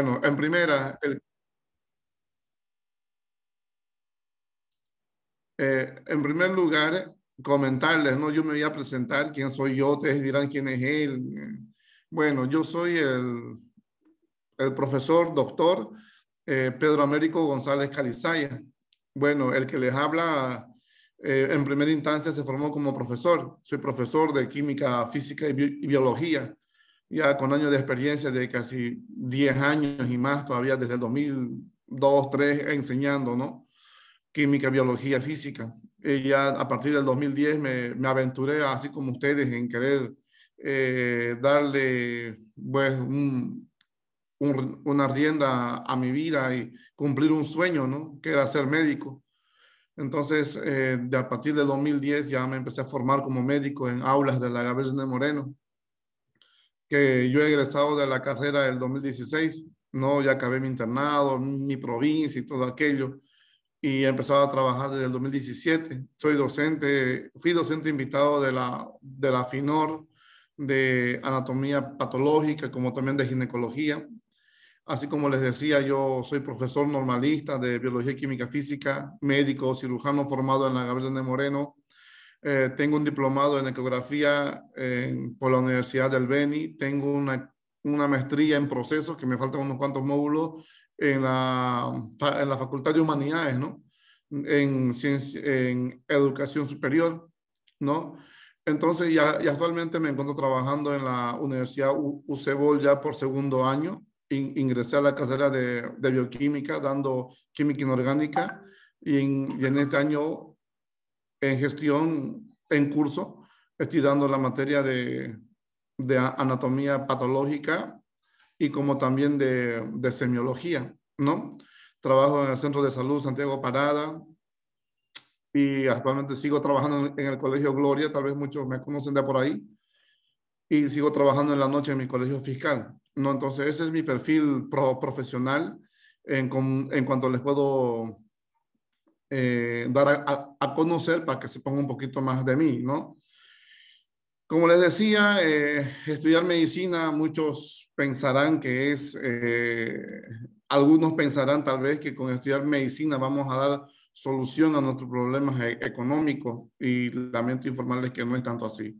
Bueno, en primera, eh, en primer lugar, comentarles, ¿no? Yo me voy a presentar quién soy yo, te dirán quién es él. Bueno, yo soy el, profesor doctor eh, Pedro Américo González Calizaya. Bueno, el que les habla eh, en primera instancia se formó como profesor. Soy profesor de química, física y biología ya con años de experiencia de casi 10 años y más, todavía desde el 2002, 2003 enseñando, ¿no? Química, biología, física. Y eh, ya a partir del 2010 me, aventuré, así como ustedes, en querer eh, darle, pues, una rienda a mi vida y cumplir un sueño, ¿no? Que era ser médico. Entonces, eh, a partir del 2010 ya me empecé a formar como médico en aulas de la Gabriela de Moreno que yo he egresado de la carrera del 2016, no, ya acabé mi internado, mi provincia y todo aquello, y he empezado a trabajar desde el 2017. Soy docente, fui docente invitado de la, de la FINOR, de anatomía patológica, como también de ginecología. Así como les decía, yo soy profesor normalista de biología y química física, médico, cirujano formado en la Gabriela de Moreno, eh, tengo un diplomado en ecografía eh, por la Universidad del Beni. Tengo una, una, maestría en procesos, que me faltan unos cuantos módulos, en la, en la Facultad de Humanidades, ¿no? En, ciencia, en educación superior, ¿no? Entonces, ya, actualmente me encuentro trabajando en la Universidad UCEBOL ya por segundo año. ingresé a la carrera de, de, bioquímica, dando química inorgánica, en, y en este año en gestión en curso. Estoy dando la materia de, anatomía patológica y como también de, semiología, ¿no? Trabajo en el Centro de Salud Santiago Parada y actualmente sigo trabajando en el Colegio Gloria, tal vez muchos me conocen de por ahí, y sigo trabajando en la noche en mi colegio fiscal, ¿no? Entonces ese es mi perfil profesional en, en cuanto les puedo eh, dar a, conocer para que se ponga un poquito más de mí, ¿no? Como les decía, eh, estudiar medicina, muchos pensarán que es, eh, algunos pensarán tal vez que con estudiar medicina vamos a dar solución a nuestros problemas e, económicos y lamento informarles que no es tanto así.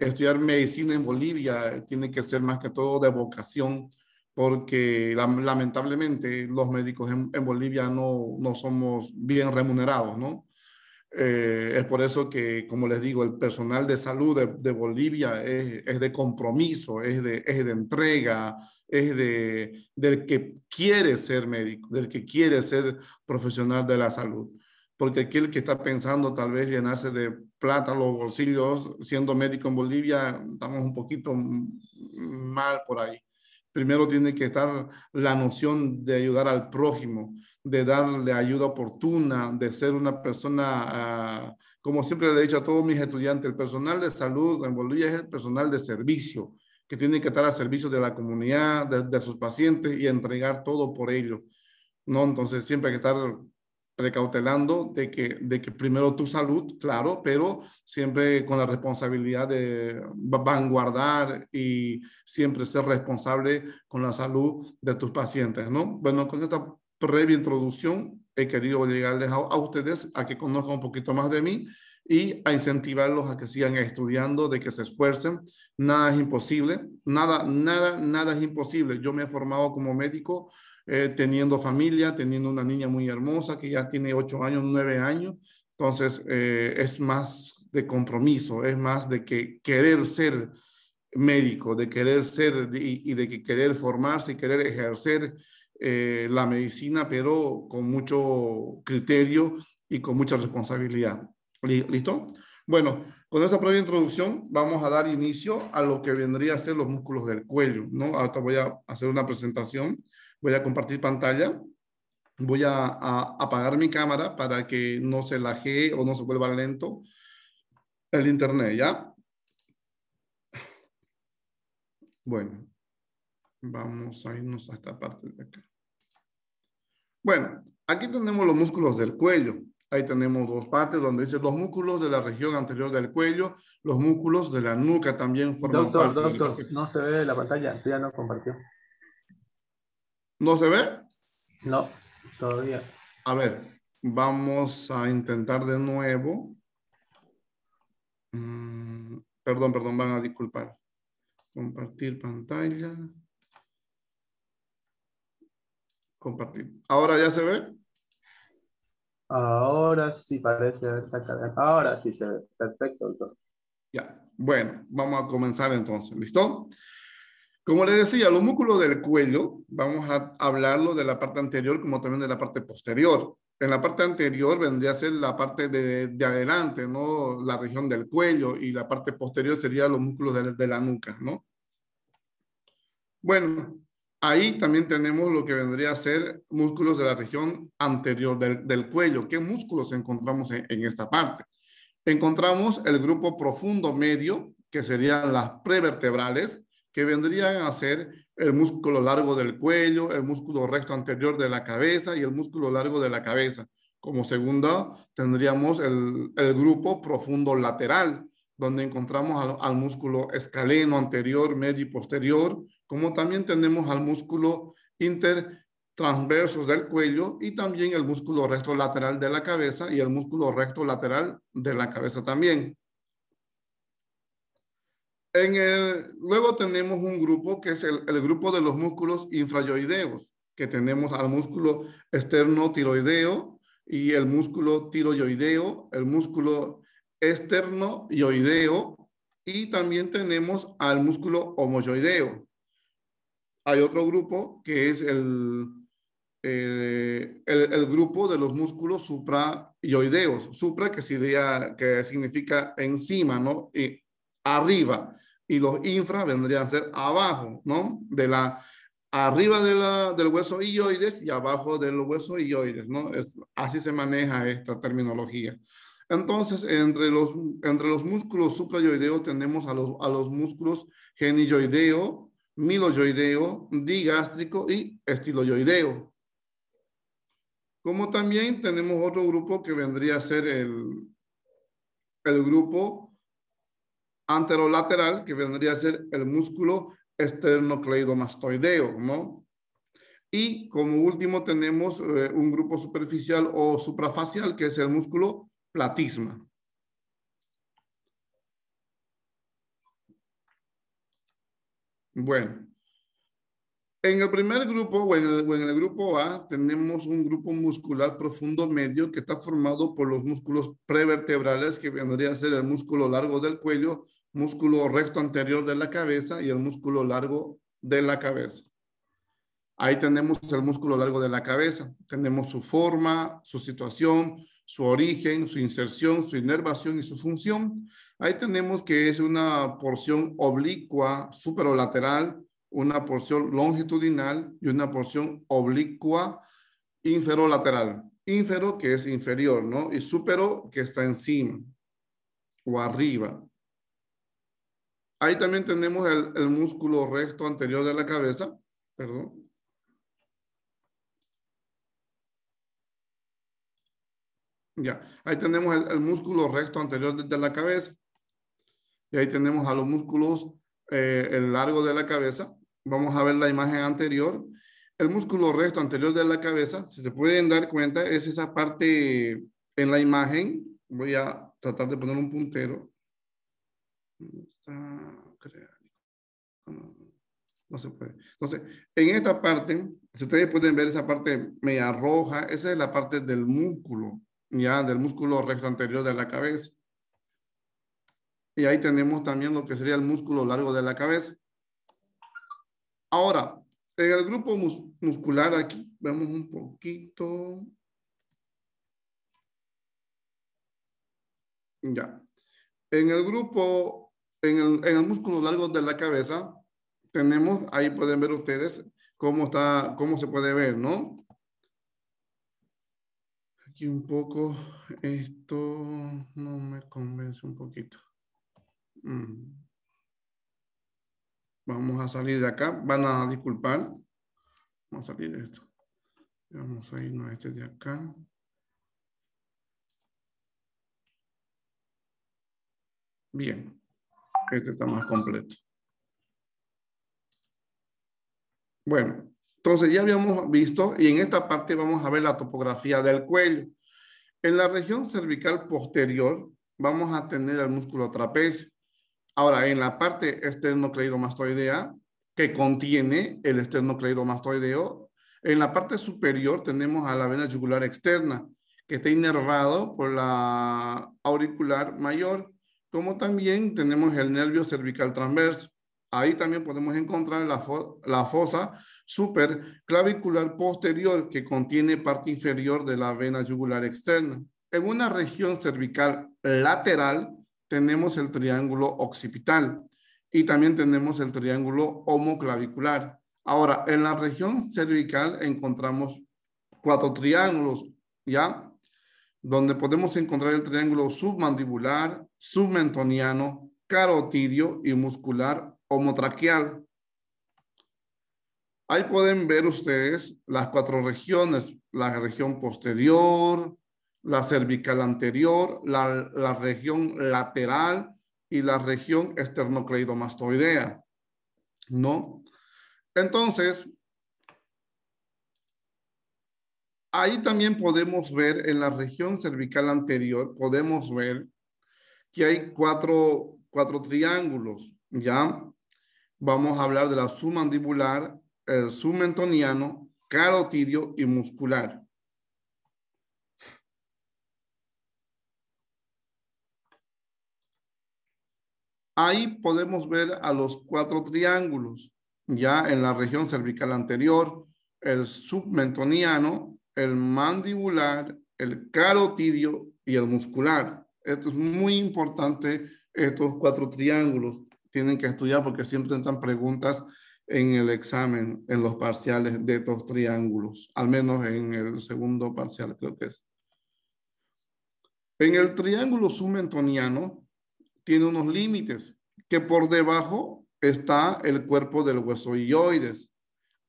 estudiar medicina en Bolivia tiene que ser más que todo de vocación, porque lamentablemente los médicos en, Bolivia no, no, somos bien remunerados, ¿no? Eh, es por eso que, como les digo, el personal de salud de, de Bolivia es, es, de compromiso, es de, es de entrega, es de, del que quiere ser médico, del que quiere ser profesional de la salud. Porque aquel que está pensando tal vez llenarse de plata los bolsillos siendo médico en Bolivia, estamos un poquito mal por ahí primero tiene que estar la noción de ayudar al prójimo, de darle ayuda oportuna, de ser una persona, ah, como siempre le he dicho a todos mis estudiantes, el personal de salud en Bolivia es el personal de servicio, que tiene que estar a servicio de la comunidad, de, sus pacientes y entregar todo por ello. ¿no? Entonces siempre hay que estar precautelando de que, de que primero tu salud, claro, pero siempre con la responsabilidad de vanguardar y siempre ser responsable con la salud de tus pacientes, ¿no? Bueno, con esta previa introducción he querido llegarles a ustedes a que conozcan un poquito más de mí y a incentivarlos a que sigan estudiando, de que se esfuercen. Nada es imposible, nada, nada, nada es imposible. Yo me he formado como médico eh, teniendo familia, teniendo una niña muy hermosa que ya tiene ocho años, nueve años. Entonces, eh, es más de compromiso, es más de que querer ser médico, de querer ser y, de que querer formarse y querer ejercer eh, la medicina, pero con mucho criterio y con mucha responsabilidad. ¿Listo? Bueno, con esa breve introducción vamos a dar inicio a lo que vendría a ser los músculos del cuello, ¿no? Ahora voy a hacer una presentación Voy a compartir pantalla. Voy a, apagar mi cámara para que no se laje o no se vuelva lento el internet, ¿ya? Bueno, vamos a irnos a esta parte de acá. Bueno, aquí tenemos los músculos del cuello. Ahí tenemos dos partes donde dice los músculos de la región anterior del cuello, los músculos de la nuca también forman parte. Doctor, doctor, no se ve la pantalla, ya no compartió. ¿No se ve? No, todavía. A ver, vamos a intentar de nuevo. Mm, perdón, perdón, van a disculpar. Compartir pantalla. Compartir. ¿Ahora ya se ve? Ahora sí parece Ahora sí se ve. Perfecto, Ya. Bueno, vamos a comenzar entonces. ¿Listo? Como les decía, los músculos del cuello, vamos a hablarlo de la parte anterior como también de la parte posterior. En la parte anterior vendría a ser la parte de, adelante, ¿no? La región del cuello y la parte posterior sería los músculos de, la nuca, ¿no? Bueno, ahí también tenemos lo que vendría a ser músculos de la región anterior del, cuello. ¿Qué músculos encontramos en esta parte? Encontramos el grupo profundo medio, que serían las prevertebrales, que vendrían a ser el músculo largo del cuello, el músculo recto anterior de la cabeza y el músculo largo de la cabeza. Como segunda, tendríamos el, grupo profundo lateral, donde encontramos al, músculo escaleno anterior, medio y posterior, como también tenemos al músculo intertransverso del cuello y también el músculo recto lateral de la cabeza y el músculo recto lateral de la cabeza también luego tenemos un grupo que es el, grupo de los músculos infrayoideos, que tenemos al músculo externo tiroideo y el músculo tiroyoideo, el músculo externo yoideo y también tenemos al músculo homoyoideo. Hay otro grupo que es el, eh, el, grupo de los músculos suprayoideos, supra que, sería, que significa encima, ¿no? Y arriba y los infra vendrían a ser abajo, ¿no? De la, arriba de del hueso yoides y abajo del hueso ilioides, ¿no? Es, así se maneja esta terminología. Entonces, entre los, entre los músculos suprayoideos tenemos a los, a los músculos genilloideo, miloyoideo, digástrico y estiloyoideo. Como también tenemos otro grupo que vendría a ser el, el grupo anterolateral, que vendría a ser el músculo esternocleidomastoideo, ¿no? Y como último tenemos eh, un grupo superficial o suprafacial, que es el músculo platisma. Bueno, en el primer grupo en el, o en el, grupo A tenemos un grupo muscular profundo medio que está formado por los músculos prevertebrales que vendría a ser el músculo largo del cuello músculo recto anterior de la cabeza y el músculo largo de la cabeza. Ahí tenemos el músculo largo de la cabeza. Tenemos su forma, su situación, su origen, su inserción, su inervación y su función. Ahí tenemos que es una porción oblicua superolateral, una porción longitudinal y una porción oblicua inferolateral. Infero que es inferior, ¿no? Y supero que está encima o arriba. Ahí también tenemos el, músculo recto anterior de la cabeza, perdón, Ya, ahí tenemos el, músculo recto anterior de, la cabeza. Y ahí tenemos a los músculos, eh, el largo de la cabeza. Vamos a ver la imagen anterior. El músculo recto anterior de la cabeza, si se pueden dar cuenta, es esa parte en la imagen. Voy a tratar de poner un puntero no se puede. Entonces, en esta parte, si ustedes pueden ver esa parte media roja, esa es la parte del músculo, ya del músculo recto anterior de la cabeza. Y ahí tenemos también lo que sería el músculo largo de la cabeza. Ahora, en el grupo muscular aquí, vemos un poquito. Ya. En el grupo en el, músculo largo de la cabeza tenemos, ahí pueden ver ustedes cómo está, cómo se puede ver, ¿no? Aquí un poco, esto no me convence un poquito. Mm. Vamos a salir de acá, van a disculpar. Vamos a salir de esto. Vamos a irnos a este de acá. Bien. Este está más completo. Bueno, entonces ya habíamos visto y en esta parte vamos a ver la topografía del cuello. En la región cervical posterior vamos a tener el músculo trapecio. Ahora, en la parte esternocleidomastoidea, que contiene el esternocleidomastoideo, en la parte superior tenemos a la vena jugular externa, que está inervado por la auricular mayor como también tenemos el nervio cervical transverso. Ahí también podemos encontrar la, fosa superclavicular posterior que contiene parte inferior de la vena yugular externa. En una región cervical lateral tenemos el triángulo occipital y también tenemos el triángulo homoclavicular. Ahora, en la región cervical encontramos cuatro triángulos, ¿ya? donde podemos encontrar el triángulo submandibular, submentoniano, carotidio y muscular homotraqueal. Ahí pueden ver ustedes las cuatro regiones, la región posterior, la cervical anterior, la, la región lateral y la región esternocleidomastoidea, ¿no? Entonces, Ahí también podemos ver en la región cervical anterior, podemos ver que hay cuatro, triángulos, ¿ya? Vamos a hablar de la submandibular, el submentoniano, carotidio y muscular. Ahí podemos ver a los cuatro triángulos, ya en la región cervical anterior, el submentoniano, el mandibular, el carotidio y el muscular. Esto es muy importante, estos cuatro triángulos tienen que estudiar porque siempre entran preguntas en el examen, en los parciales de estos triángulos, al menos en el segundo parcial creo que es. En el triángulo sumentoniano tiene unos límites que por debajo está el cuerpo del hueso huesoioides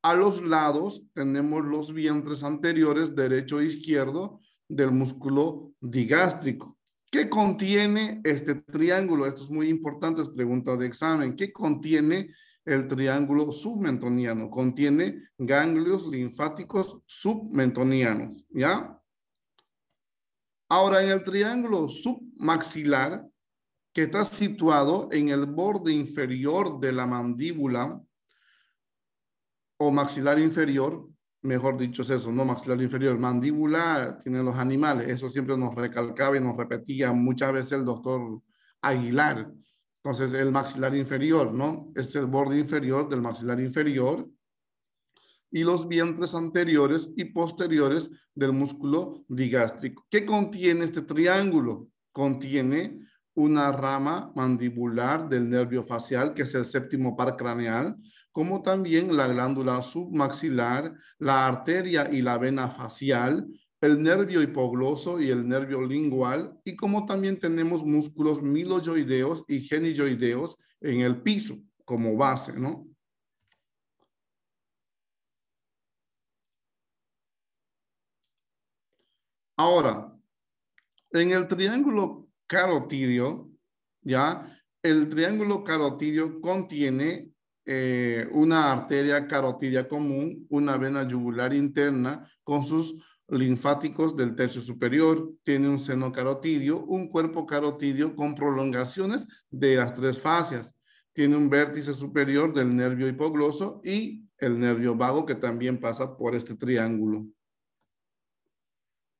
a los lados tenemos los vientres anteriores, derecho e izquierdo, del músculo digástrico. ¿Qué contiene este triángulo? Esto es muy importante, es pregunta de examen. ¿Qué contiene el triángulo submentoniano? Contiene ganglios linfáticos submentonianos, ¿ya? Ahora, en el triángulo submaxilar, que está situado en el borde inferior de la mandíbula, o maxilar inferior, mejor dicho es eso, no maxilar inferior, mandíbula tienen los animales, eso siempre nos recalcaba y nos repetía muchas veces el doctor Aguilar. Entonces, el maxilar inferior, ¿no? Es el borde inferior del maxilar inferior y los vientres anteriores y posteriores del músculo digástrico. ¿Qué contiene este triángulo? Contiene una rama mandibular del nervio facial, que es el séptimo par craneal, como también la glándula submaxilar, la arteria y la vena facial, el nervio hipogloso y el nervio lingual, y como también tenemos músculos miloyoideos y genioideos en el piso como base, ¿no? Ahora, en el triángulo carotidio, ¿ya? El triángulo carotidio contiene eh, una arteria carotidia común, una vena yugular interna con sus linfáticos del tercio superior, tiene un seno carotidio, un cuerpo carotidio con prolongaciones de las tres fascias, tiene un vértice superior del nervio hipogloso y el nervio vago que también pasa por este triángulo.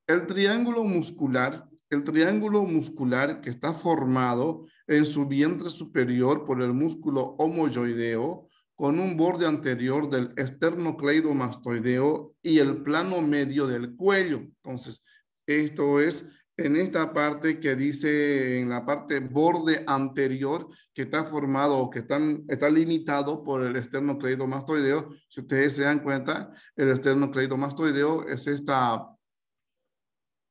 El triángulo muscular el triángulo muscular que está formado en su vientre superior por el músculo homoyoideo con un borde anterior del esternocleidomastoideo y el plano medio del cuello. Entonces, esto es en esta parte que dice, en la parte borde anterior que está formado o que está limitado por el esternocleidomastoideo. Si ustedes se dan cuenta, el esternocleidomastoideo es esta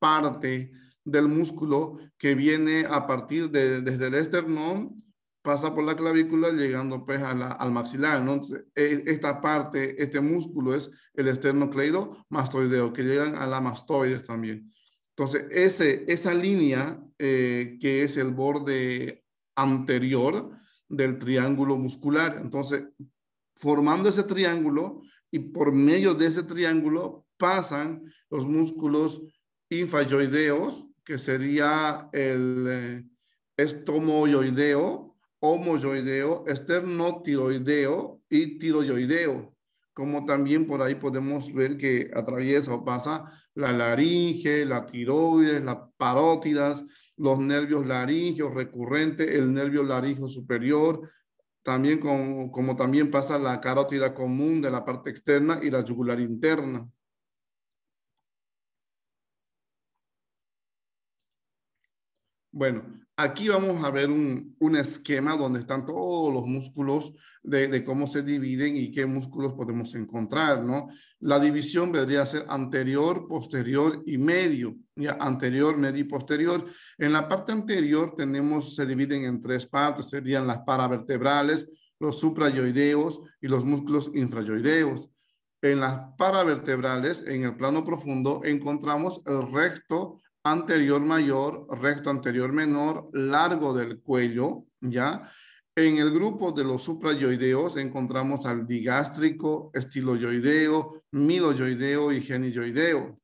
parte del músculo que viene a partir de, desde el esternón, pasa por la clavícula, llegando pues al maxilar. Entonces, e, esta parte, este músculo es el esternocleidomastoideo, que llegan a la mastoides también. Entonces, ese, esa línea eh, que es el borde anterior del triángulo muscular. Entonces, formando ese triángulo y por medio de ese triángulo pasan los músculos infayoideos que sería el eh, estomoyoideo, homoyoideo, esternotiroideo y tiroyoideo. Como también por ahí podemos ver que atraviesa o pasa la laringe, la tiroides, las parótidas, los nervios laringeos recurrentes, el nervio laringeo superior, también como, como también pasa la carótida común de la parte externa y la yugular interna. Bueno, aquí vamos a ver un, esquema donde están todos los músculos de, cómo se dividen y qué músculos podemos encontrar, ¿no? La división debería ser anterior, posterior y medio, ya anterior, medio y posterior. En la parte anterior tenemos, se dividen en tres partes, serían las paravertebrales, los suprayoideos y los músculos infrayoideos. En las paravertebrales, en el plano profundo, encontramos el recto, anterior mayor, recto anterior menor, largo del cuello, ¿ya? En el grupo de los suprayoideos encontramos al digástrico, estiloyoideo, miloyoideo y genioideo.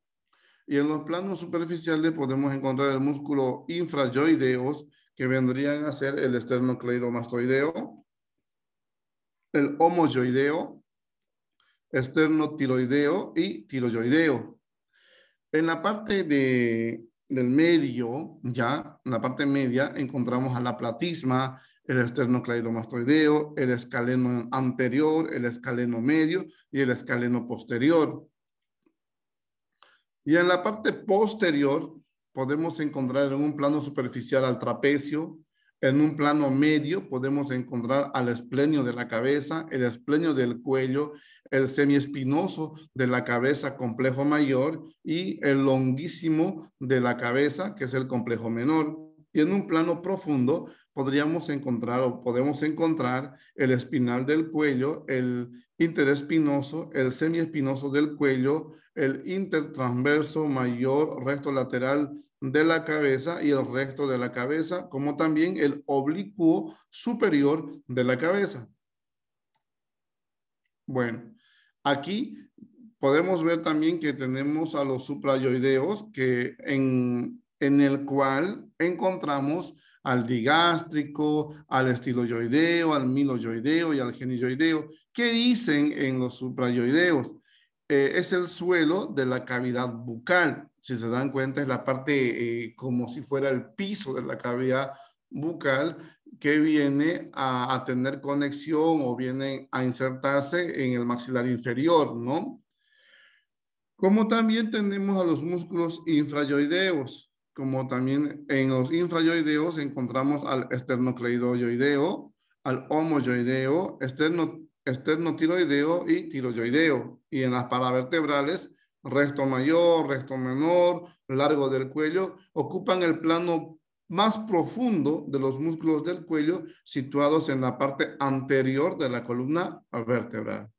Y en los planos superficiales podemos encontrar el músculo infrayoideos, que vendrían a ser el esternocleidomastoideo, el homoyoideo, esternotiroideo y tiroyoideo. En la parte de del medio, ya en la parte media, encontramos a la platisma, el esternocleidomastoideo, el escaleno anterior, el escaleno medio y el escaleno posterior. Y en la parte posterior podemos encontrar en un plano superficial al trapecio, en un plano medio podemos encontrar al esplenio de la cabeza, el esplenio del cuello, el semiespinoso de la cabeza complejo mayor y el longuísimo de la cabeza, que es el complejo menor. Y en un plano profundo podríamos encontrar o podemos encontrar el espinal del cuello, el interespinoso, el semiespinoso del cuello, el intertransverso mayor, recto lateral de la cabeza y el resto de la cabeza, como también el oblicuo superior de la cabeza. Bueno, aquí podemos ver también que tenemos a los suprayoideos, que en, el cual encontramos al digástrico, al estiloyoideo, al miloyoideo y al genilloideo. ¿Qué dicen en los suprayoideos? Eh, es el suelo de la cavidad bucal si se dan cuenta, es la parte eh, como si fuera el piso de la cavidad bucal que viene a, tener conexión o viene a insertarse en el maxilar inferior, ¿no? Como también tenemos a los músculos infrayoideos, como también en los infrayoideos encontramos al esternocleidoyoideo, al homoyoideo, esternotiroideo y tiroyoideo. Y en las paravertebrales resto mayor, resto menor, largo del cuello, ocupan el plano más profundo de los músculos del cuello situados en la parte anterior de la columna vertebral.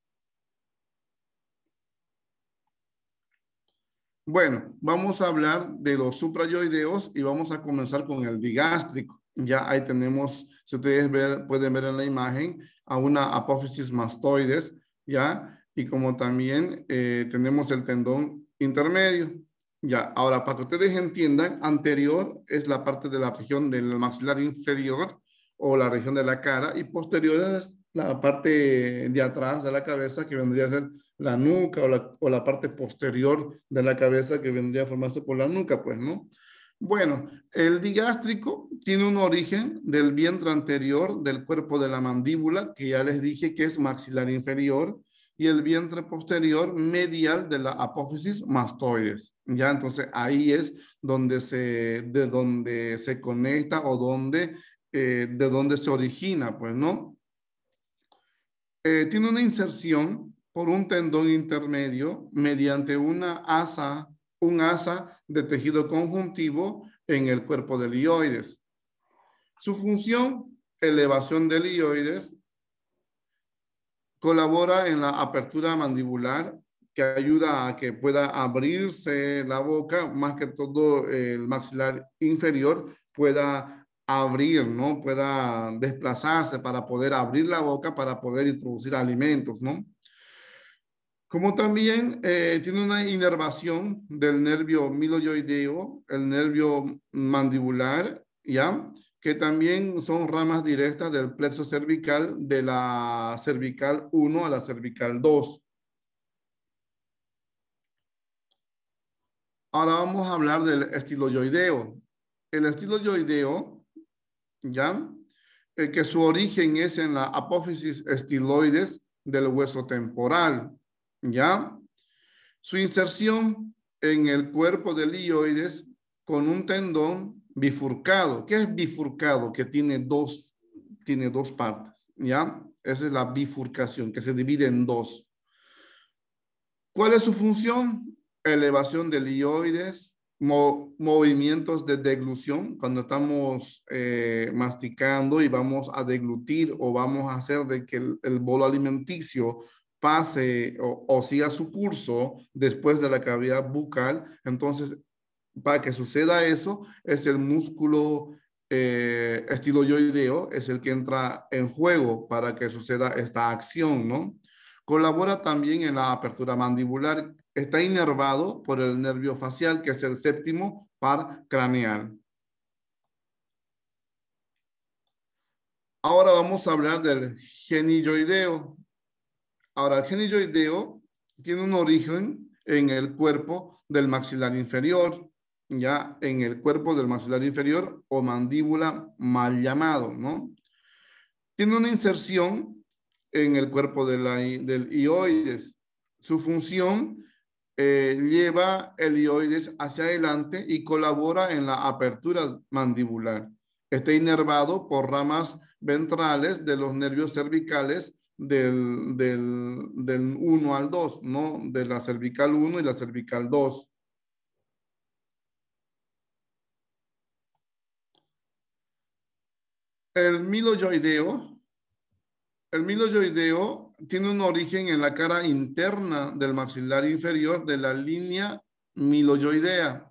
Bueno, vamos a hablar de los suprayoideos y vamos a comenzar con el digástrico. Ya ahí tenemos, si ustedes ver, pueden ver en la imagen, a una apófisis mastoides, ¿ya? y como también eh, tenemos el tendón intermedio. Ya, ahora para que ustedes entiendan, anterior es la parte de la región del maxilar inferior o la región de la cara y posterior es la parte de atrás de la cabeza que vendría a ser la nuca o la, o la parte posterior de la cabeza que vendría a formarse por la nuca, pues, ¿no? Bueno, el digástrico tiene un origen del vientre anterior del cuerpo de la mandíbula, que ya les dije que es maxilar inferior, y el vientre posterior medial de la apófisis mastoides. Ya, entonces ahí es donde se, de donde se conecta o eh, de donde se origina, pues, ¿no? Eh, tiene una inserción por un tendón intermedio mediante una asa, un asa de tejido conjuntivo en el cuerpo del ioides. Su función, elevación del ioides Colabora en la apertura mandibular, que ayuda a que pueda abrirse la boca, más que todo el maxilar inferior pueda abrir, ¿no? Pueda desplazarse para poder abrir la boca, para poder introducir alimentos, ¿no? Como también eh, tiene una inervación del nervio miloyoideo, el nervio mandibular, ¿ya? que también son ramas directas del plexo cervical de la cervical 1 a la cervical 2. Ahora vamos a hablar del yoideo El yoideo ¿ya? Eh, que su origen es en la apófisis estiloides del hueso temporal, ¿ya? Su inserción en el cuerpo del ioides con un tendón bifurcado. ¿Qué es bifurcado? Que tiene dos, tiene dos partes, ¿ya? Esa es la bifurcación, que se divide en dos. ¿Cuál es su función? Elevación de lioides, movimientos de deglución, cuando estamos eh, masticando y vamos a deglutir o vamos a hacer de que el, bolo alimenticio pase o, siga su curso después de la cavidad bucal, entonces para que suceda eso es el músculo eh, estilo es el que entra en juego para que suceda esta acción, ¿no? Colabora también en la apertura mandibular, está inervado por el nervio facial, que es el séptimo par craneal. Ahora vamos a hablar del genilloideo. Ahora, el genilloideo tiene un origen en el cuerpo del maxilar inferior ya en el cuerpo del maxilar inferior o mandíbula mal llamado, ¿no? Tiene una inserción en el cuerpo de del ioides. Su función eh, lleva el ioides hacia adelante y colabora en la apertura mandibular. Está inervado por ramas ventrales de los nervios cervicales del, del, del 1 al 2, ¿no? De la cervical 1 y la cervical 2. El miloyoideo, el tiene un origen en la cara interna del maxilar inferior de la línea miloyoidea.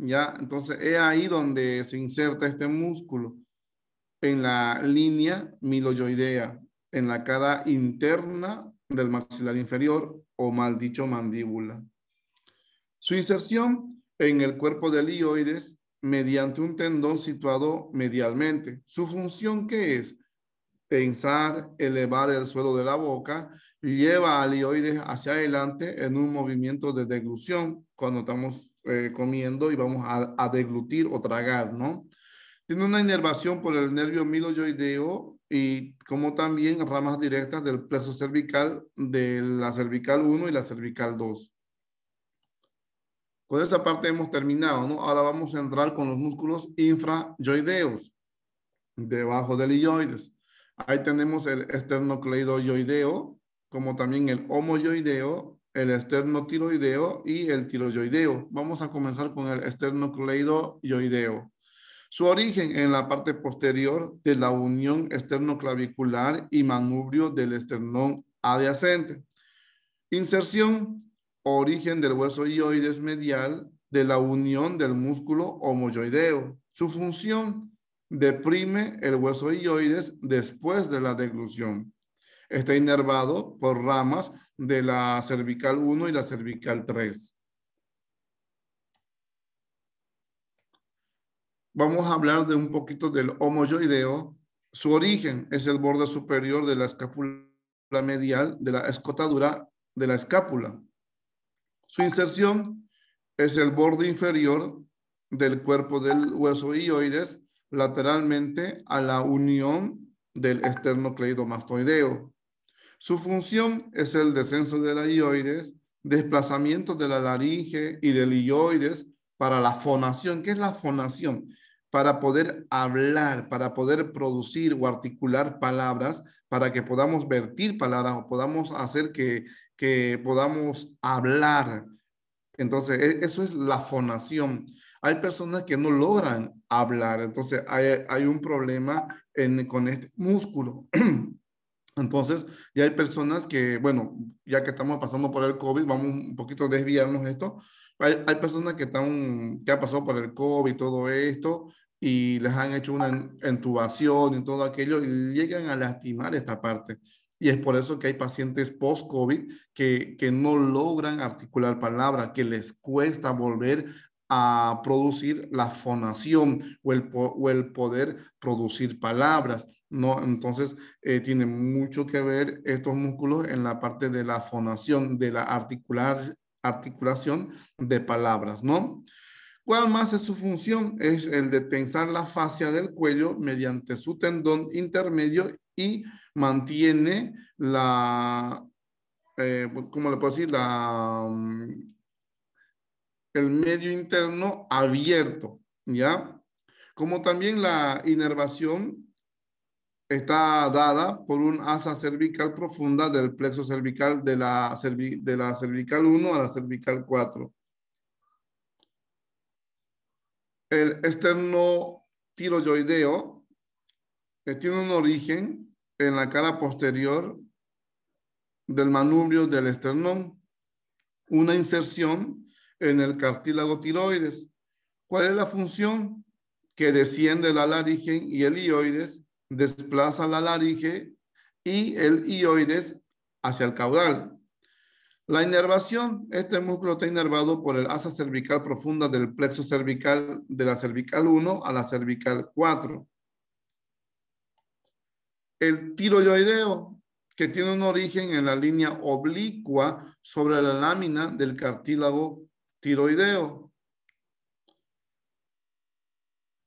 ¿Ya? Entonces es ahí donde se inserta este músculo, en la línea miloyoidea, en la cara interna del maxilar inferior o mal dicho mandíbula. Su inserción en el cuerpo del hioides mediante un tendón situado medialmente. ¿Su función qué es? Pensar, elevar el suelo de la boca, lleva alioides hacia adelante en un movimiento de deglución cuando estamos eh, comiendo y vamos a, deglutir o tragar, ¿no? Tiene una inervación por el nervio miloyoideo y como también ramas directas del plexo cervical de la cervical 1 y la cervical 2. Con esa parte hemos terminado, ¿no? Ahora vamos a entrar con los músculos infrayoideos, debajo del ioides. Ahí tenemos el esternocleidoyoideo, como también el homoyoideo, el esternotiroideo y el tiroyoideo. Vamos a comenzar con el esternocleidoyoideo. Su origen en la parte posterior de la unión esternoclavicular y manubrio del esternón adyacente. Inserción origen del hueso hioides medial de la unión del músculo homoyoideo. Su función deprime el hueso hioides después de la deglución. Está inervado por ramas de la cervical 1 y la cervical 3. Vamos a hablar de un poquito del homoyoideo. Su origen es el borde superior de la escápula medial de la escotadura de la escápula su inserción es el borde inferior del cuerpo del hueso hioides lateralmente a la unión del esternocleidomastoideo. Su función es el descenso de la hioides, desplazamiento de la laringe y del hioides para la fonación. ¿Qué es la fonación? Para poder hablar, para poder producir o articular palabras, para que podamos vertir palabras o podamos hacer que que podamos hablar. Entonces, e, eso es la fonación. Hay personas que no logran hablar, entonces hay, hay un problema en, con este músculo. Entonces, ya hay personas que, bueno, ya que estamos pasando por el COVID, vamos un poquito a desviarnos de esto. Hay, personas que, están, que han pasado por el COVID, todo esto, y les han hecho una ah. entubación y todo aquello, y llegan a lastimar esta parte. Y es por eso que hay pacientes post-COVID que, no logran articular palabras, que les cuesta volver a producir la fonación o el, el poder producir palabras. ¿no? Entonces, eh, tiene mucho que ver estos músculos en la parte de la fonación, de la articular, articulación de palabras, ¿no? ¿Cuál más es su función? Es el de tensar la fascia del cuello mediante su tendón intermedio y mantiene la, eh, pues, ¿cómo le puedo decir? La, mm, el medio interno abierto, ¿ya? Como también la inervación está dada por un asa cervical profunda del plexo cervical de la, de la cervical 1 a la cervical 4. El externo tiroyoideo eh, tiene un origen en la cara posterior del manubrio del esternón, una inserción en el cartílago tiroides. ¿Cuál es la función? Que desciende la laringe y el ioides, desplaza la laringe y el ioides hacia el caudal. La inervación, este músculo está inervado por el asa cervical profunda del plexo cervical de la cervical 1 a la cervical 4. El tiroideo, que tiene un origen en la línea oblicua sobre la lámina del cartílago tiroideo.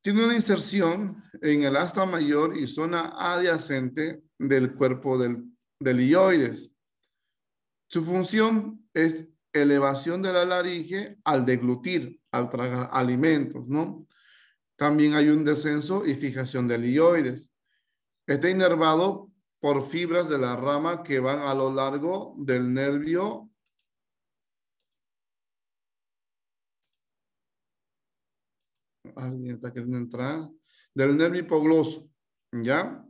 Tiene una inserción en el asta mayor y zona adyacente del cuerpo del, del Su función es elevación de la laringe al deglutir, al tragar alimentos, ¿no? También hay un descenso y fijación del ioides. Está inervado por fibras de la rama que van a lo largo del nervio alguien está queriendo entrar, del nervio hipogloso, ¿ya?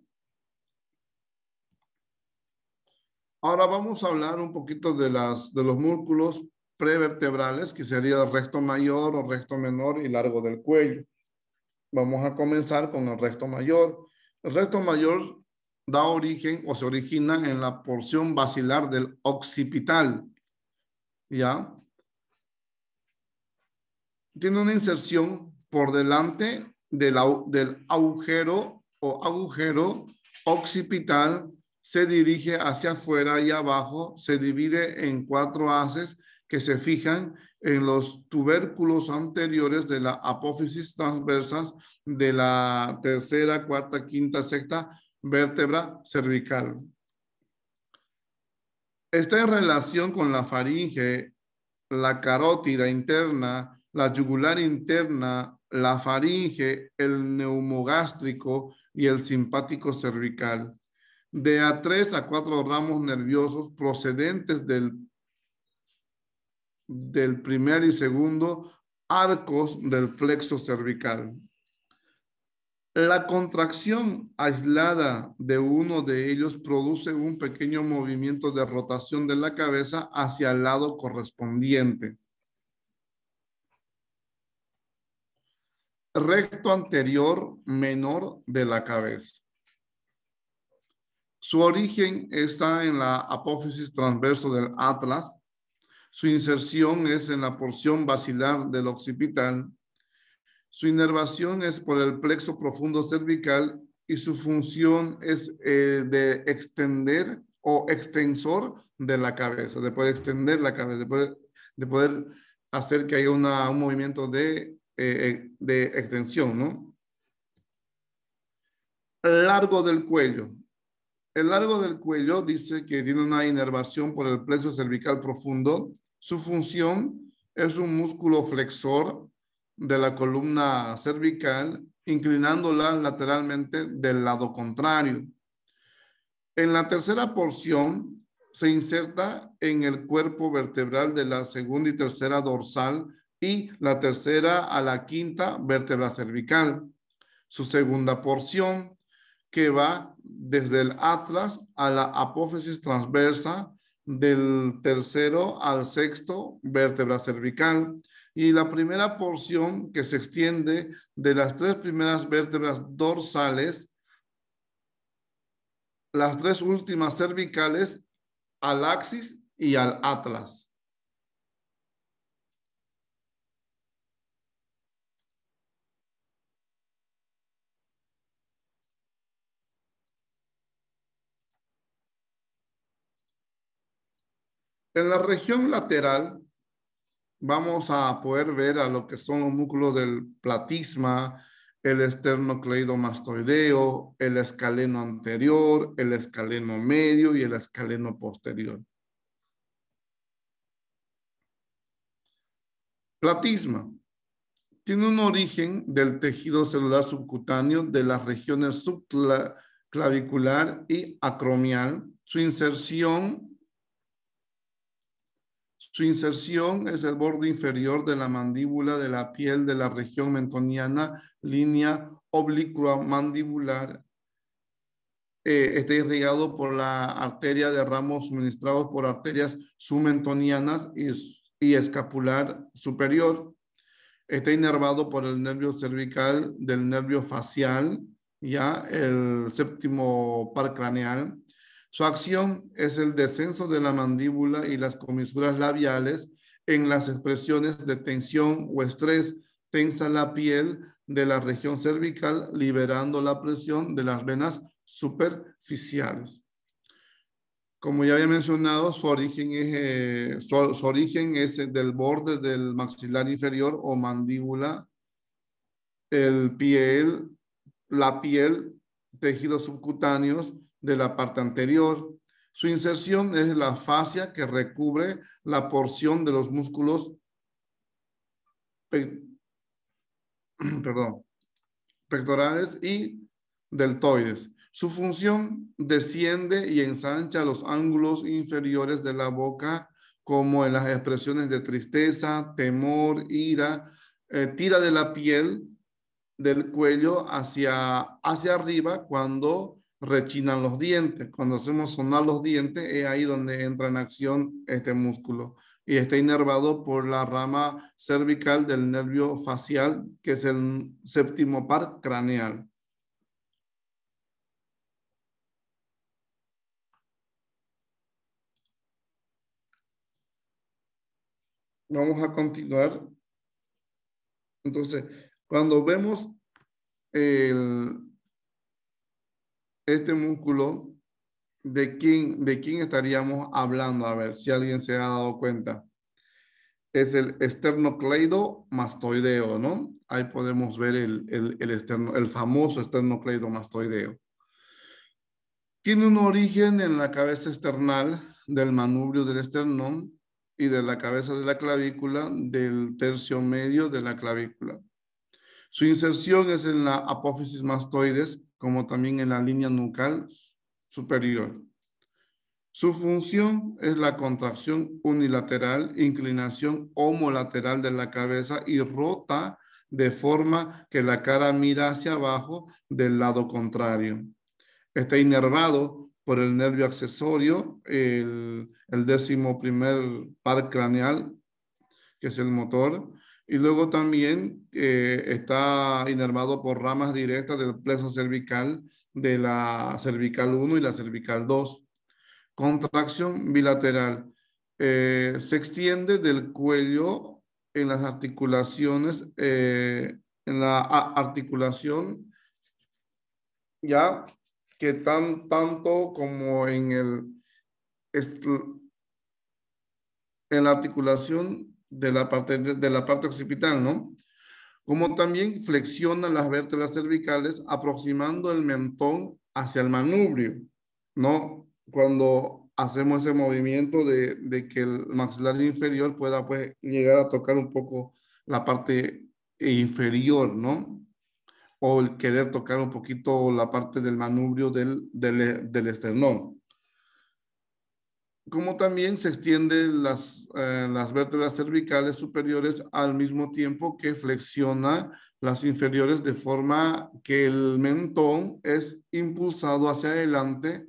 Ahora vamos a hablar un poquito de, las, de los músculos prevertebrales, que sería el recto mayor o recto menor y largo del cuello. Vamos a comenzar con el recto mayor. El resto mayor da origen o se origina en la porción basilar del occipital. ¿Ya? Tiene una inserción por delante del, del agujero o agujero occipital, se dirige hacia afuera y abajo, se divide en cuatro haces que se fijan en los tubérculos anteriores de la apófisis transversas de la tercera, cuarta, quinta, sexta vértebra cervical. Está en relación con la faringe, la carótida interna, la yugular interna, la faringe, el neumogástrico y el simpático cervical. De a tres a cuatro ramos nerviosos procedentes del del primer y segundo arcos del plexo cervical. La contracción aislada de uno de ellos produce un pequeño movimiento de rotación de la cabeza hacia el lado correspondiente. Recto anterior menor de la cabeza. Su origen está en la apófisis transverso del atlas, su inserción es en la porción basilar del occipital. Su inervación es por el plexo profundo cervical y su función es eh, de extender o extensor de la cabeza, de poder extender la cabeza, de poder, hacer que haya un movimiento de, eh, de extensión, ¿no? Largo del cuello. El largo del cuello dice que tiene una inervación por el plexo cervical profundo su función es un músculo flexor de la columna cervical, inclinándola lateralmente del lado contrario. En la tercera porción se inserta en el cuerpo vertebral de la segunda y tercera dorsal y la tercera a la quinta vértebra cervical. Su segunda porción que va desde el atlas a la apófisis transversa del tercero al sexto vértebra cervical y la primera porción que se extiende de las tres primeras vértebras dorsales, las tres últimas cervicales al axis y al atlas. En la región lateral vamos a poder ver a lo que son los músculos del platisma, el esternocleidomastoideo, el escaleno anterior, el escaleno medio y el escaleno posterior. Platisma. Tiene un origen del tejido celular subcutáneo de las regiones subclavicular y acromial. Su inserción su inserción es el borde inferior de la mandíbula de la piel de la región mentoniana, línea oblicua mandibular. está eh, este irrigado por la arteria de ramos suministrados por arterias submentonianas y, escapular superior. Está inervado por el nervio cervical del nervio facial, ya el séptimo par craneal su acción es el descenso de la mandíbula y las comisuras labiales en las expresiones de tensión o estrés. Tensa la piel de la región cervical, liberando la presión de las venas superficiales. Como ya había mencionado, su origen es, eh, su origen es del borde del maxilar inferior o mandíbula, el piel, la piel, tejidos subcutáneos, de la parte anterior. Su inserción es la fascia que recubre la porción de los músculos pectorales y deltoides. Su función desciende y ensancha los ángulos inferiores de la boca, como en las expresiones de tristeza, temor, ira, eh, tira de la piel del cuello hacia, hacia arriba cuando rechinan los dientes. Cuando hacemos sonar los dientes, es ahí donde entra en acción este músculo y está inervado por la rama cervical del nervio facial, que es el séptimo par craneal. Vamos a continuar. Entonces, cuando vemos el, este músculo, ¿de quién, ¿de quién estaríamos hablando? A ver si alguien se ha dado cuenta. Es el esternocleidomastoideo, ¿no? Ahí podemos ver el, el, el, esterno, el famoso esternocleidomastoideo. Tiene un origen en la cabeza external del manubrio del esternón y de la cabeza de la clavícula del tercio medio de la clavícula. Su inserción es en la apófisis mastoides como también en la línea nucal superior. Su función es la contracción unilateral, inclinación homolateral de la cabeza y rota de forma que la cara mira hacia abajo del lado contrario. Está inervado por el nervio accesorio, el, el décimo primer par craneal, que es el motor, y luego también eh, está inervado por ramas directas del plexo cervical de la cervical 1 y la cervical 2. Contracción bilateral. Eh, se extiende del cuello en las articulaciones, eh, en la articulación ya que tan, tanto como en el en la articulación de la parte, de la parte occipital, ¿no? Como también flexiona las vértebras cervicales aproximando el mentón hacia el manubrio, ¿no? Cuando hacemos ese movimiento de, que el maxilar inferior pueda pues llegar a tocar un poco la parte inferior, ¿no? O el querer tocar un poquito la parte del manubrio del, del esternón como también se extienden las, eh, las vértebras cervicales superiores al mismo tiempo que flexiona las inferiores de forma que el mentón es impulsado hacia adelante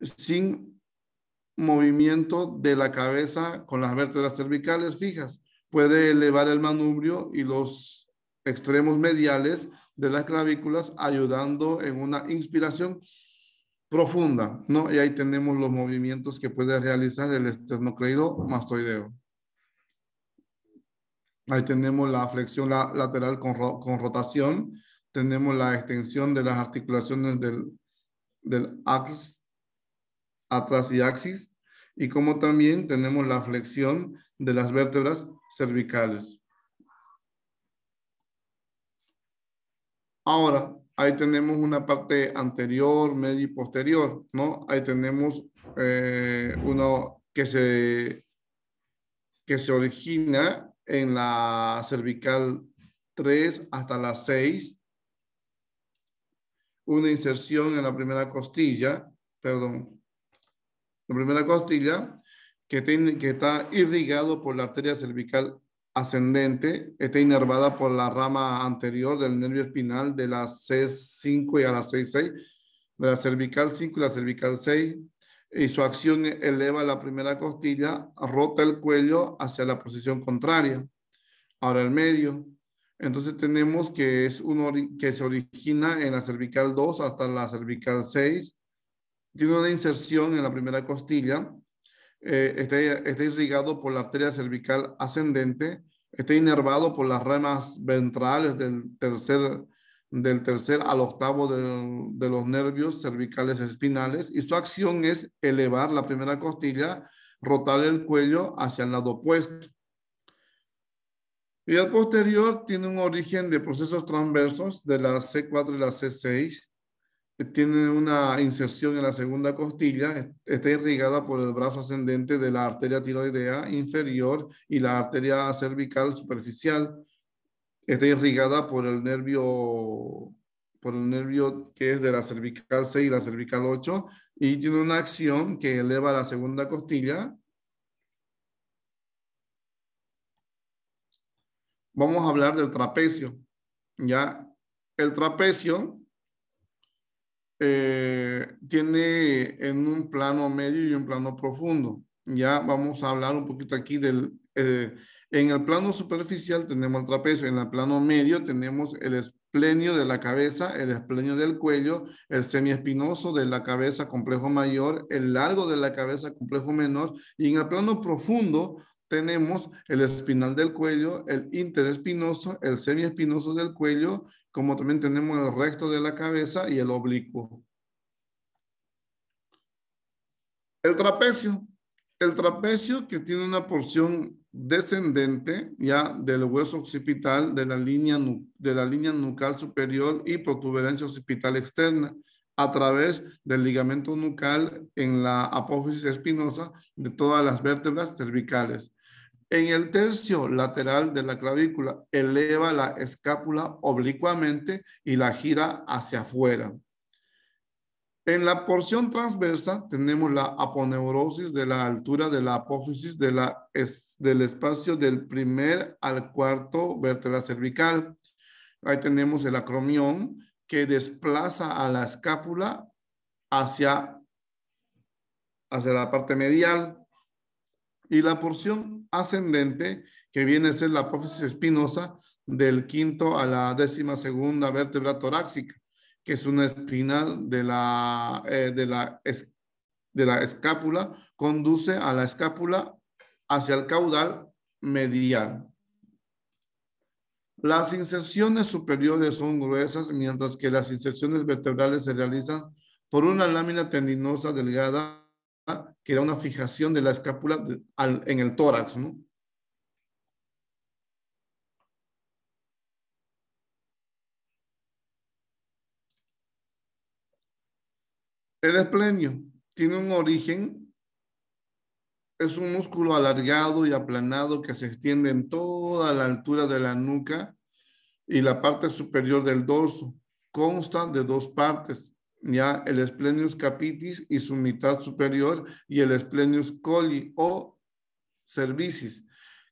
sin movimiento de la cabeza con las vértebras cervicales fijas. Puede elevar el manubrio y los extremos mediales de las clavículas ayudando en una inspiración profunda, ¿no? Y ahí tenemos los movimientos que puede realizar el esternocleidomastoideo. Ahí tenemos la flexión lateral con, rotación, tenemos la extensión de las articulaciones del, del axis, atrás y axis, y como también tenemos la flexión de las vértebras cervicales. Ahora, ahí tenemos una parte anterior, media y posterior, ¿no? Ahí tenemos eh, uno que se, que se origina en la cervical 3 hasta la 6, una inserción en la primera costilla, perdón, la primera costilla que, tiene, que está irrigado por la arteria cervical ascendente está inervada por la rama anterior del nervio espinal de la C5 y a la C6, de la cervical 5 y la cervical 6, y su acción eleva la primera costilla, rota el cuello hacia la posición contraria, ahora el medio. Entonces tenemos que, es uno que se origina en la cervical 2 hasta la cervical 6, tiene una inserción en la primera costilla, eh, está, está, irrigado por la arteria cervical ascendente Está inervado por las ramas ventrales del tercer, del tercer al octavo de, de los nervios cervicales espinales y su acción es elevar la primera costilla, rotar el cuello hacia el lado opuesto. Y el posterior tiene un origen de procesos transversos de la C4 y la C6 tiene una inserción en la segunda costilla, está irrigada por el brazo ascendente de la arteria tiroidea inferior y la arteria cervical superficial, está irrigada por el nervio por el nervio que es de la cervical 6 y la cervical 8 y tiene una acción que eleva la segunda costilla. Vamos a hablar del trapecio. Ya el trapecio eh, tiene en un plano medio y un plano profundo. Ya vamos a hablar un poquito aquí del... Eh, en el plano superficial tenemos el trapecio, en el plano medio tenemos el esplenio de la cabeza, el esplenio del cuello, el semiespinoso de la cabeza, complejo mayor, el largo de la cabeza, complejo menor, y en el plano profundo tenemos el espinal del cuello, el interespinoso, el semiespinoso del cuello como también tenemos el recto de la cabeza y el oblicuo. El trapecio. El trapecio que tiene una porción descendente ya del hueso occipital de la línea, de la línea nucal superior y protuberancia occipital externa a través del ligamento nucal en la apófisis espinosa de todas las vértebras cervicales. En el tercio lateral de la clavícula, eleva la escápula oblicuamente y la gira hacia afuera. En la porción transversa tenemos la aponeurosis de la altura de la apófisis del espacio del primer al cuarto vértebra cervical. Ahí tenemos el acromión que desplaza a la escápula hacia, hacia la parte medial y la porción ascendente, que viene a ser la apófisis espinosa del quinto a la décima segunda vértebra torácica, que es una espinal de la, eh, de la, de la escápula, conduce a la escápula hacia el caudal medial. Las inserciones superiores son gruesas, mientras que las inserciones vertebrales se realizan por una lámina tendinosa delgada que da una fijación de la escápula en el tórax, ¿no? El esplenio tiene un origen, es un músculo alargado y aplanado que se extiende en toda la altura de la nuca y la parte superior del dorso. Consta de dos partes, ya el esplenius capitis y su mitad superior y el esplenius coli o cervicis,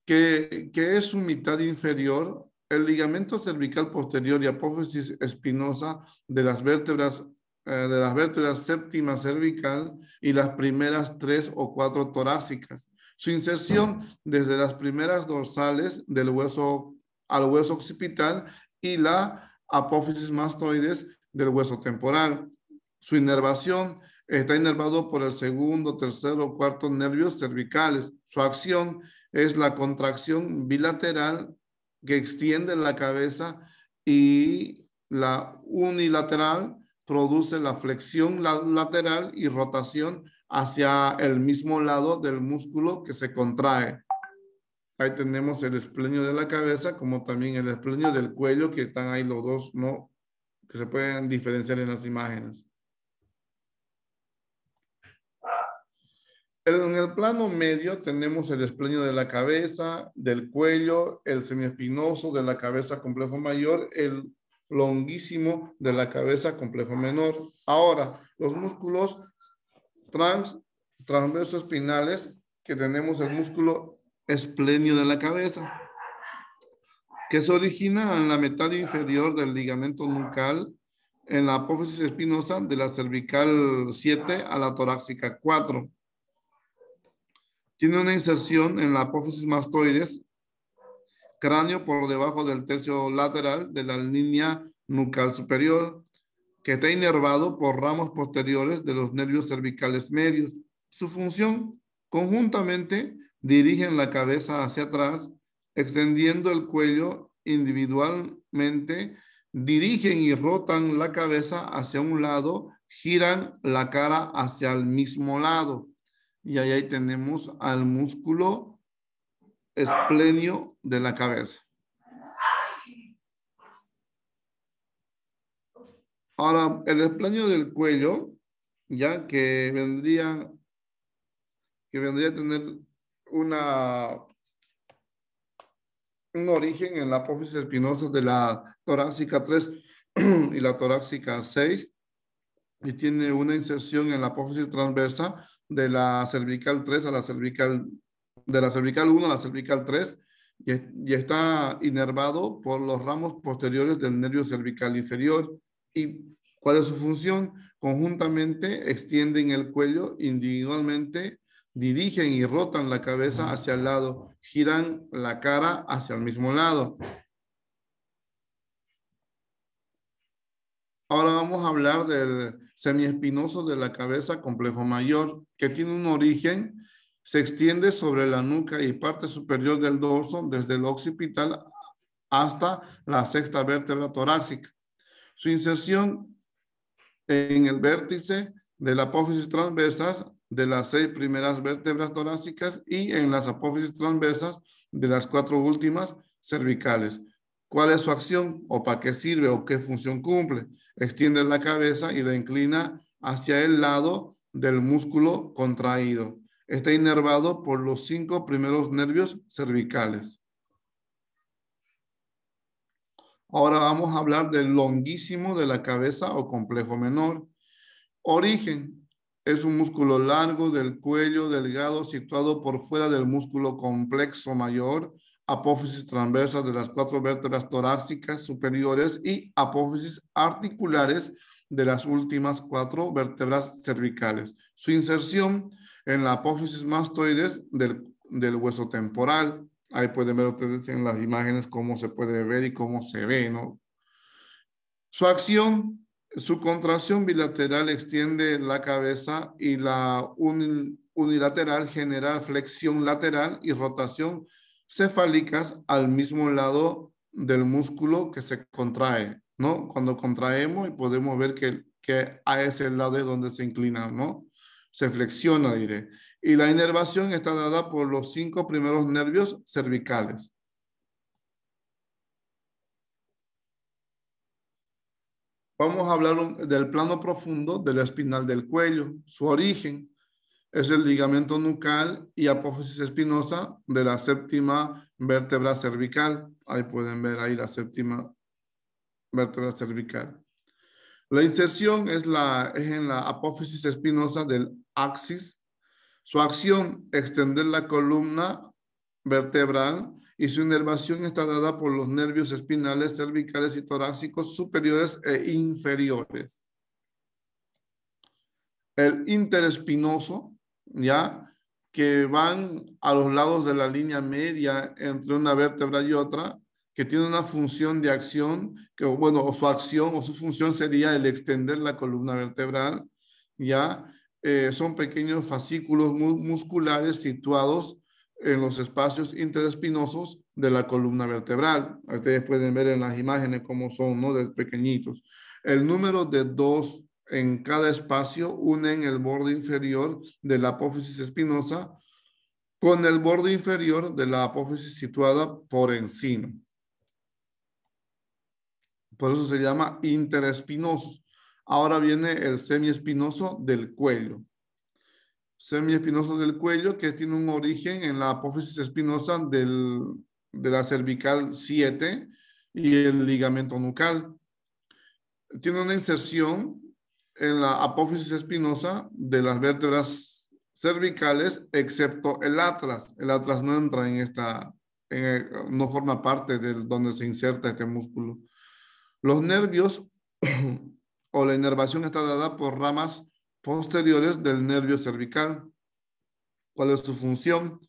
que, que es su mitad inferior, el ligamento cervical posterior y apófisis espinosa de las vértebras eh, de las vértebras séptima cervical y las primeras tres o cuatro torácicas. Su inserción desde las primeras dorsales del hueso al hueso occipital y la apófisis mastoides del hueso temporal. Su inervación está inervado por el segundo, tercero, cuarto nervios cervicales. Su acción es la contracción bilateral que extiende la cabeza y la unilateral produce la flexión lateral y rotación hacia el mismo lado del músculo que se contrae. Ahí tenemos el esplenio de la cabeza, como también el esplenio del cuello, que están ahí los dos, ¿no? que se pueden diferenciar en las imágenes. en el plano medio tenemos el esplenio de la cabeza, del cuello, el semiespinoso de la cabeza complejo mayor, el longuísimo de la cabeza complejo menor. Ahora, los músculos trans, transversos espinales que tenemos el músculo esplenio de la cabeza, que se origina en la mitad inferior del ligamento nucal, en la apófisis espinosa de la cervical 7 a la torácica 4. Tiene una inserción en la apófisis mastoides, cráneo por debajo del tercio lateral de la línea nucal superior, que está inervado por ramos posteriores de los nervios cervicales medios. Su función, conjuntamente, dirigen la cabeza hacia atrás, extendiendo el cuello individualmente, dirigen y rotan la cabeza hacia un lado, giran la cara hacia el mismo lado y ahí, tenemos al músculo esplenio de la cabeza. Ahora, el esplenio del cuello, ya que vendría, que vendría a tener una, un origen en la apófisis espinosa de la torácica 3 y la torácica 6, y tiene una inserción en la apófisis transversa de la cervical 3 a la cervical, de la cervical 1 a la cervical 3 y está inervado por los ramos posteriores del nervio cervical inferior. ¿Y cuál es su función? Conjuntamente extienden el cuello, individualmente dirigen y rotan la cabeza hacia el lado, giran la cara hacia el mismo lado. Ahora vamos a hablar del semiespinoso de la cabeza complejo mayor, que tiene un origen, se extiende sobre la nuca y parte superior del dorso desde el occipital hasta la sexta vértebra torácica. Su inserción en el vértice de la apófisis transversas de las seis primeras vértebras torácicas y en las apófisis transversas de las cuatro últimas cervicales. ¿Cuál es su acción o para qué sirve o qué función cumple? Extiende la cabeza y la inclina hacia el lado del músculo contraído. Está inervado por los cinco primeros nervios cervicales. Ahora vamos a hablar del longuísimo de la cabeza o complejo menor. Origen es un músculo largo del cuello delgado situado por fuera del músculo complexo mayor apófisis transversas de las cuatro vértebras torácicas superiores y apófisis articulares de las últimas cuatro vértebras cervicales. Su inserción en la apófisis mastoides del, hueso temporal. Ahí pueden ver ustedes en las imágenes cómo se puede ver y cómo se ve, ¿no? Su acción, su contracción bilateral extiende la cabeza y la unilateral genera flexión lateral y rotación cefálicas al mismo lado del músculo que se contrae, ¿no? Cuando contraemos y podemos ver que, a ese lado es donde se inclina, ¿no? Se flexiona, diré. Y la inervación está dada por los cinco primeros nervios cervicales. Vamos a hablar del plano profundo de la espinal del cuello, su origen, es el ligamento nucal y apófisis espinosa de la séptima vértebra cervical. Ahí pueden ver ahí la séptima vértebra cervical. La inserción es, la, es en la apófisis espinosa del axis. Su acción, extender la columna vertebral y su inervación está dada por los nervios espinales, cervicales y torácicos superiores e inferiores. El interespinoso ¿ya? Que van a los lados de la línea media entre una vértebra y otra, que tiene una función de acción, que bueno, o su acción o su función sería el extender la columna vertebral, ¿ya? Eh, son pequeños fascículos musculares situados en los espacios interespinosos de la columna vertebral. Ustedes pueden ver en las imágenes cómo son, ¿no? De pequeñitos. El número de dos en cada espacio unen el borde inferior de la apófisis espinosa con el borde inferior de la apófisis situada por encima. Por eso se llama interespinoso. Ahora viene el semiespinoso del cuello. Semiespinoso del cuello que tiene un origen en la apófisis espinosa de la cervical 7 y el ligamento nucal. Tiene una inserción en la apófisis espinosa de las vértebras cervicales, excepto el atlas. El atlas no entra en esta, no forma parte de donde se inserta este músculo. Los nervios o la inervación está dada por ramas posteriores del nervio cervical. ¿Cuál es su función?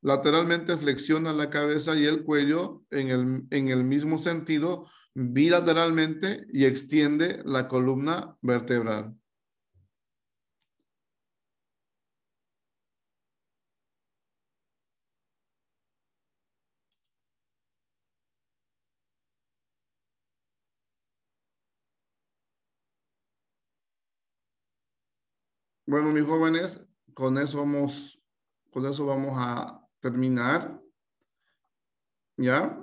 Lateralmente flexiona la cabeza y el cuello en el, en el mismo sentido bilateralmente y extiende la columna vertebral. Bueno, mis jóvenes, con eso vamos, con eso vamos a terminar. ¿Ya?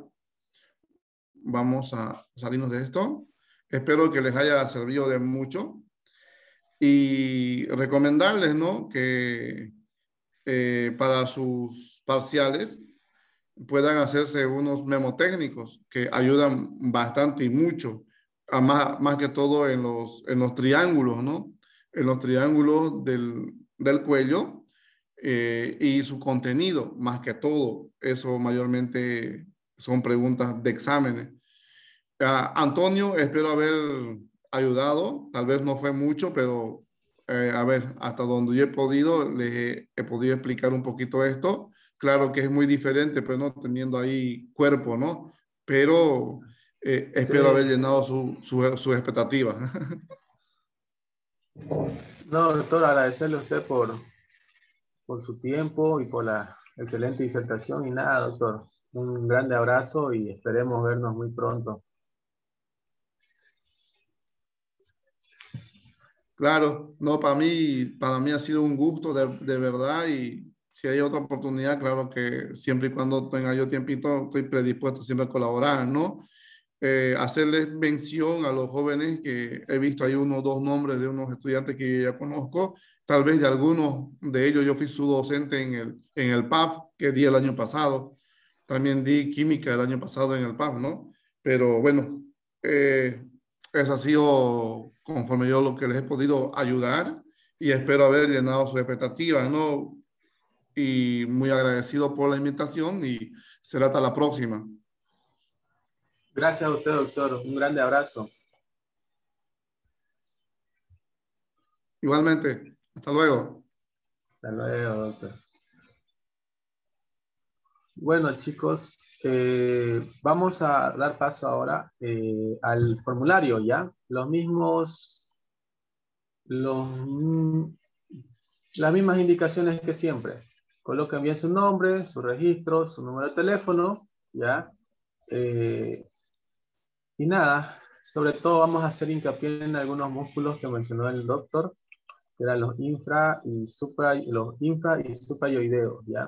vamos a salirnos de esto. Espero que les haya servido de mucho y recomendarles ¿no? que eh, para sus parciales puedan hacerse unos memotécnicos que ayudan bastante y mucho, más, más que todo en los, los triángulos, ¿no? En los triángulos del, cuello eh, y su contenido, más que todo. Eso mayormente son preguntas de exámenes. Ah, Antonio, espero haber ayudado, tal vez no fue mucho, pero eh, a ver, hasta donde yo he podido, le he, podido explicar un poquito esto. Claro que es muy diferente, pero no teniendo ahí cuerpo, ¿no? Pero eh, espero haber llenado sus su, expectativas. No, doctor, agradecerle a usted por, por su tiempo y por la excelente disertación. Y nada, doctor, un grande abrazo y esperemos vernos muy pronto. Claro, no, para mí, para mí ha sido un gusto de, verdad y si hay otra oportunidad, claro que siempre y cuando tenga yo tiempito, estoy predispuesto siempre a colaborar, ¿no? Eh, hacerles mención a los jóvenes que he visto hay uno o dos nombres de unos estudiantes que ya conozco, tal vez de algunos de ellos yo fui su docente en el, en el PAP que di el año pasado. También di química el año pasado en el PAM, ¿no? Pero bueno, eso ha sido conforme yo lo que les he podido ayudar y espero haber llenado sus expectativas, ¿no? Y muy agradecido por la invitación y será hasta la próxima. Gracias a usted, doctor. Un grande abrazo. Igualmente. Hasta luego. Hasta luego, doctor. Bueno, chicos, eh, vamos a dar paso ahora eh, al formulario, ¿ya? Los mismos, las mismas indicaciones que siempre. Colocan bien su nombre, su registro, su número de teléfono, ¿ya? Eh, y nada, sobre todo vamos a hacer hincapié en algunos músculos que mencionó el doctor, que eran los infra y supra, los infra y suprayoideos, ¿ya?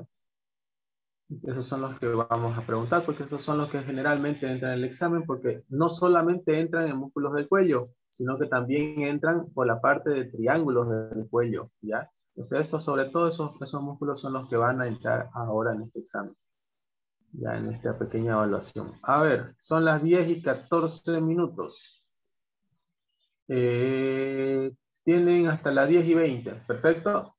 Esos son los que vamos a preguntar porque esos son los que generalmente entran en el examen porque no solamente entran en músculos del cuello, sino que también entran por la parte de triángulos del cuello, ¿ya? Entonces, eso, sobre todo esos, esos músculos son los que van a entrar ahora en este examen, ya en esta pequeña evaluación. A ver, son las 10 y 14 minutos. Eh, tienen hasta las 10 y 20, perfecto.